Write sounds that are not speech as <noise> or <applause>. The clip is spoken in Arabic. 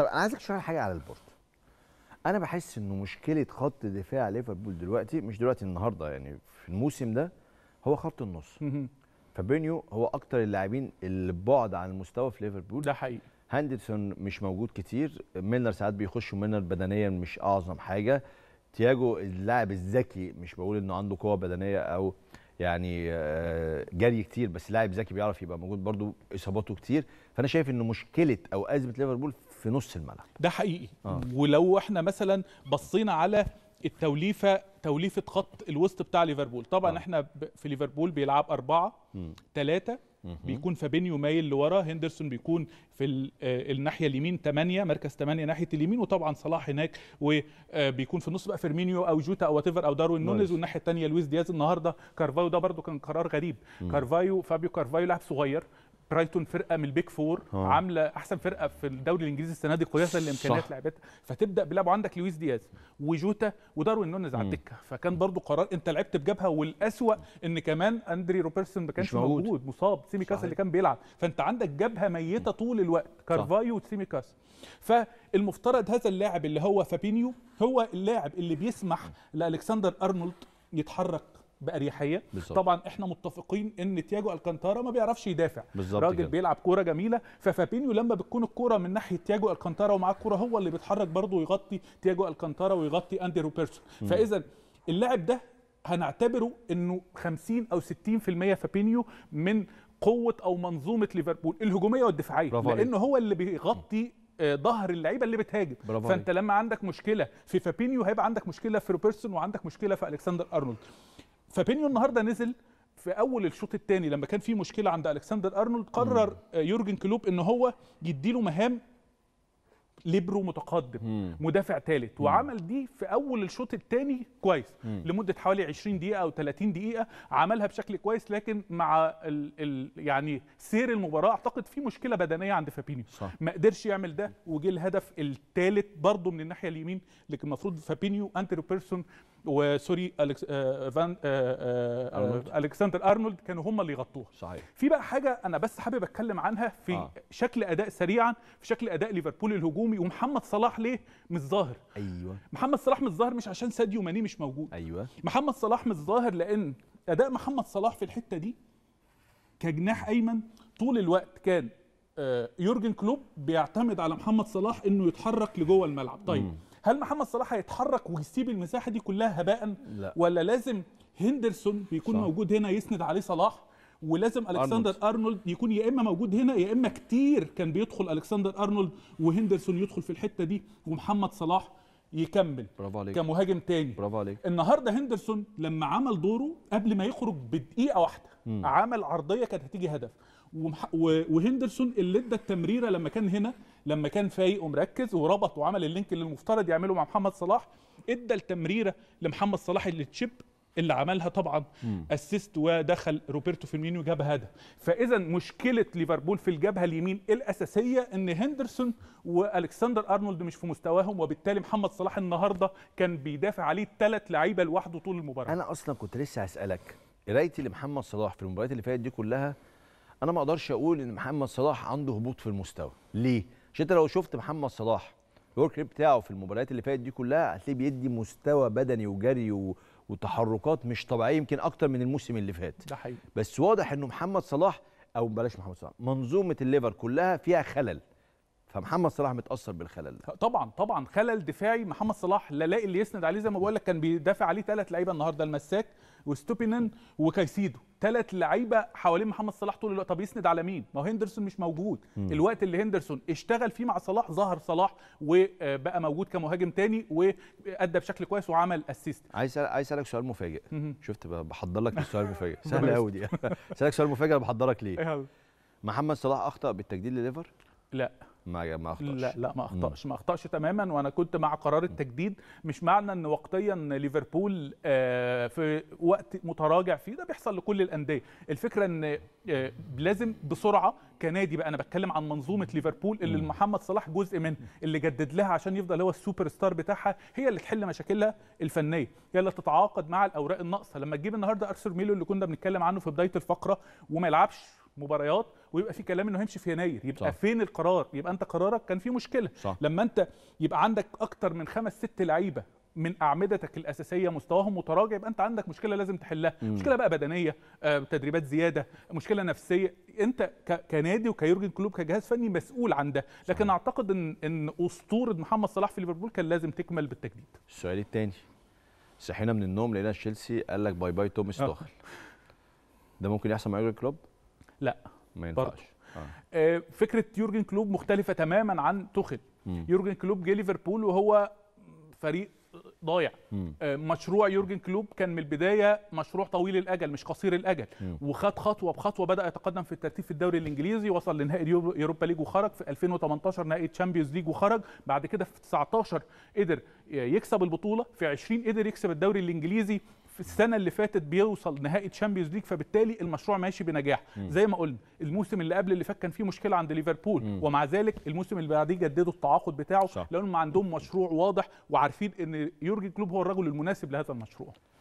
طب انا عايزك تشرح حاجه على البورت انا بحس انه مشكله خط دفاع ليفربول دلوقتي مش دلوقتي النهارده يعني في الموسم ده هو خط النص فابينيو هو اكتر اللاعبين اللي بعد عن المستوى في ليفربول ده حقيقي هاندرسون مش موجود كتير ميلنر ساعات بيخش ميلنر بدنيا مش اعظم حاجه تياجو اللاعب الذكي مش بقول انه عنده قوه بدنيه او يعني آه، جري كتير بس لاعب ذكي بيعرف يبقى موجود برده اصاباته كتير فانا شايف ان مشكله او ازمه ليفربول في نص الملعب ده حقيقي آه. ولو احنا مثلا بصينا على التوليفه توليفه خط الوسط بتاع ليفربول طبعا آه. احنا في ليفربول بيلعب أربعة ثلاثة بيكون فابينيو مايل لورا هندرسون بيكون في آه، الناحيه اليمين 8 مركز 8 ناحيه اليمين وطبعا صلاح هناك وبيكون في النص بقى فيرمينيو او جوتا او واتيفر او داروين نونيز والناحيه الثانيه لويس دياز النهارده كارفايو ده برده كان قرار غريب كارفايو فابيو كارفايو لاعب صغير برايتون فرقه من البيك فور أوه. عامله احسن فرقه في الدوري الانجليزي السنه دي قياسا لامكانيات لعبتها فتبدا بلعب عندك لويس دياز وجوتا وداروين نونز على الدكه فكان برضو قرار انت لعبت بجبهه والاسوا ان كمان اندري روبرتسون ما كانش موجود. موجود مصاب سيمي كاس اللي كان بيلعب فانت عندك جبهه ميته طول الوقت كارفايو وسيمي كاس فالمفترض هذا اللاعب اللي هو فابينيو هو اللاعب اللي بيسمح لالكسندر ارنولد يتحرك باريحيه بالزبط. طبعا احنا متفقين ان تياجو الكانتارا ما بيعرفش يدافع راجل كده. بيلعب كوره جميله ففابينيو لما بتكون الكوره من ناحيه تياجو الكانتارا ومعاه الكوره هو اللي بيتحرك برضه ويغطي تياجو الكانتارا ويغطي اندي روبرتسون فاذا اللاعب ده هنعتبره انه 50 او 60% فابينيو من قوه او منظومه ليفربول الهجوميه والدفاعيه لان هو اللي بيغطي آه، ظهر اللعيبه اللي بتهاجم فانت لما عندك مشكله في فابينيو هيبقى عندك مشكله في روبرتسون وعندك مشكله في الكسندر ارنولد فابينيو النهارده نزل في اول الشوط الثاني لما كان في مشكله عند الكسندر ارنولد قرر آه، يورجن كلوب ان هو يديله مهام ليبرو متقدم مم. مدافع ثالث وعمل دي في اول الشوط الثاني كويس مم. لمده حوالي 20 دقيقه او 30 دقيقه عملها بشكل كويس لكن مع الـ الـ يعني سير المباراه اعتقد في مشكله بدنيه عند فابينيو صح. ما قدرش يعمل ده وجه الهدف الثالث برضه من الناحيه اليمين لكن المفروض فابينيو انتر بيرسون وسوري أليكس آه، فان آه، آه، الكسندر ارنولد كانوا هم اللي يغطوها صحيح في بقى حاجه انا بس حابب اتكلم عنها في آه. شكل اداء سريعا في شكل اداء ليفربول الهجومي ومحمد صلاح ليه مش ظاهر ايوه محمد صلاح مش ظاهر مش عشان ساديو ماني مش موجود ايوه محمد صلاح مش ظاهر لان اداء محمد صلاح في الحته دي كجناح ايمن طول الوقت كان يورجن كلوب بيعتمد على محمد صلاح انه يتحرك لجوه الملعب طيب مم. هل محمد صلاح هيتحرك ويسيب المساحه دي كلها هباء لا. ولا لازم هندرسون بيكون صح. موجود هنا يسند عليه صلاح ولازم الكسندر أرنولد. ارنولد يكون يا اما موجود هنا يا اما كتير كان بيدخل الكسندر ارنولد وهندرسون يدخل في الحته دي ومحمد صلاح يكمل برافو عليك كمهاجم تاني برافو عليك النهارده هندرسون لما عمل دوره قبل ما يخرج بدقيقه واحده م. عمل عرضيه كانت هتيجي هدف وهندرسون اللي ادى التمريره لما كان هنا لما كان فايق ومركز وربط وعمل اللينك اللي المفترض يعمله مع محمد صلاح ادى التمريره لمحمد صلاح اللي تشيب اللي عملها طبعا اسيست ودخل روبرتو فيرمينيو جاب هدف فاذا مشكله ليفربول في الجبهه اليمين الاساسيه ان هندرسون والكسندر ارنولد مش في مستواهم وبالتالي محمد صلاح النهارده كان بيدافع عليه ثلاث لعيبه لوحده طول المباراه انا اصلا كنت لسه هسالك قرايتي لمحمد صلاح في المباريات اللي فاتت دي كلها انا ما اقدرش اقول ان محمد صلاح عنده هبوط في المستوى ليه عشان انت لو شفت محمد صلاح الورك ريت بتاعه في المباريات اللي فاتت دي كلها هتلاقيه بيدي مستوى بدني وجري و... وتحركات مش طبيعيه يمكن اكتر من الموسم اللي فات ده حقيقي بس واضح انه محمد صلاح او بلاش محمد صلاح منظومه الليفر كلها فيها خلل فمحمد صلاح متاثر بالخلل ده طبعا طبعا خلل دفاعي محمد صلاح لا لاقي اللي يسند عليه زي ما بقول لك كان بيدافع عليه ثلاث لعيبه النهارده المساك وستوبينن وكايسيدو ثلاث لعيبه حوالين محمد صلاح طول الوقت طب يسند على مين ما هو هندرسون مش موجود م. الوقت اللي هندرسون اشتغل فيه مع صلاح ظهر صلاح وبقى موجود كمهاجم تاني وادى بشكل كويس وعمل اسيست عايز عايز اسالك سؤال مفاجئ شفت بحضر لك السؤال المفاجئ <laughs> سهل قوي دي <laughs> اسالك سؤال مفاجئ بحضرك ليه محمد صلاح اخطا بالتجديد لليفر لا ما ما اخطاش لا لا ما اخطاش ما اخطاش تماما وانا كنت مع قرار التجديد مش معنى ان وقتيا ليفربول آه، في وقت متراجع فيه ده بيحصل لكل الانديه الفكره ان آه، لازم بسرعه كنادي بقى انا بتكلم عن منظومه ليفربول اللي محمد صلاح جزء منها اللي جدد لها عشان يفضل هو السوبر ستار بتاعها هي اللي تحل مشاكلها الفنيه هي اللي تتعاقد مع الاوراق الناقصه لما تجيب النهارده ارسل ميلو اللي كنا بنتكلم عنه في بدايه الفقره وما يلعبش مباريات ويبقى في كلام انه هيمشي في يناير يبقى صح. فين القرار يبقى انت قرارك كان فيه مشكله صح. لما انت يبقى عندك اكتر من خمس ست لعيبه من اعمدتك الاساسيه مستواهم متراجع يبقى انت عندك مشكله لازم تحلها مم. مشكله بقى بدنيه آه، تدريبات زياده مشكله نفسيه انت كنادي وكيورجن كلوب كجهاز فني مسؤول عن ده لكن صح. اعتقد ان ان اسطوره محمد صلاح في ليفربول كان لازم تكمل بالتجديد السؤال الثاني صحينا من النوم لقينا تشيلسي قال لك باي باي توماس آه. توخل ده ممكن يحصل مع يورجن كلوب لا ما ينفعش آه. آه. فكره يورجن كلوب مختلفه تماما عن توخيل يورجن كلوب جه ليفربول وهو فريق ضايع مم. آه، مشروع يورجن كلوب كان من البدايه مشروع طويل الاجل مش قصير الاجل مم. وخد خطوه بخطوه بدا يتقدم في الترتيب في الدوري الانجليزي وصل لنهائي اليوروبا ليج وخرج في 2018 نهائي تشامبيونز ليج وخرج بعد كده في 19 قدر يكسب البطوله في 20 قدر يكسب الدوري الانجليزي السنه اللي فاتت بيوصل نهائي تشامبيونز ليج فبالتالي المشروع ماشي بنجاح مم. زي ما قلنا الموسم اللي قبل اللي فات كان فيه مشكله عند ليفربول مم. ومع ذلك الموسم اللي بعديه جددوا التعاقد بتاعه لانهم عندهم مشروع واضح وعارفين ان يورجن كلوب هو الرجل المناسب لهذا المشروع